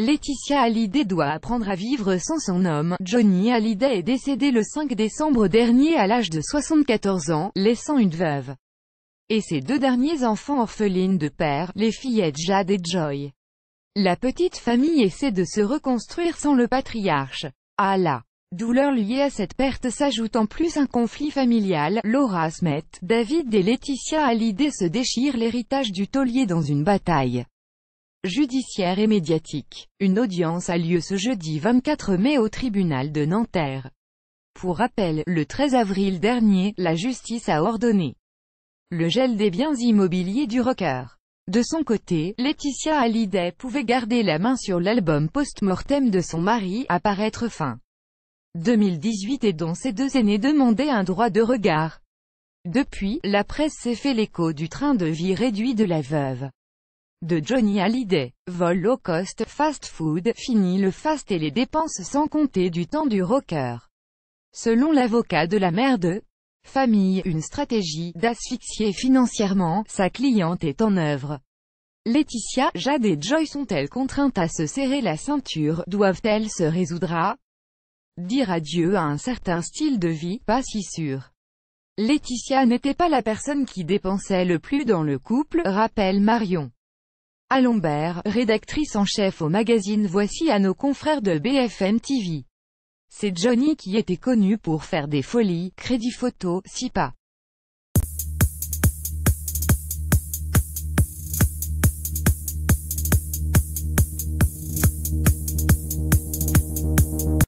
Laetitia Hallyday doit apprendre à vivre sans son homme. Johnny Hallyday est décédé le 5 décembre dernier à l'âge de 74 ans, laissant une veuve et ses deux derniers enfants orphelines de père, les fillettes Jade et Joy. La petite famille essaie de se reconstruire sans le patriarche. À ah la douleur liée à cette perte s'ajoute en plus un conflit familial, Laura Smith, David et Laetitia Hallyday se déchirent l'héritage du taulier dans une bataille judiciaire et médiatique. Une audience a lieu ce jeudi 24 mai au tribunal de Nanterre. Pour rappel, le 13 avril dernier, la justice a ordonné le gel des biens immobiliers du rocker. De son côté, Laetitia Hallyday pouvait garder la main sur l'album post-mortem de son mari, à paraître fin 2018 et dont ses deux aînés demandaient un droit de regard. Depuis, la presse s'est fait l'écho du train de vie réduit de la veuve de Johnny Hallyday. Vol low-cost, fast-food, fini le fast et les dépenses sans compter du temps du rocker. Selon l'avocat de la mère de famille, une stratégie d'asphyxier financièrement sa cliente est en œuvre. Laetitia, Jade et Joy sont-elles contraintes à se serrer la ceinture, doivent-elles se résoudre à dire adieu à un certain style de vie, pas si sûr. Laetitia n'était pas la personne qui dépensait le plus dans le couple, rappelle Marion. Alombert, rédactrice en chef au magazine Voici à nos confrères de BFM TV. C'est Johnny qui était connu pour faire des folies, crédit photo, pas.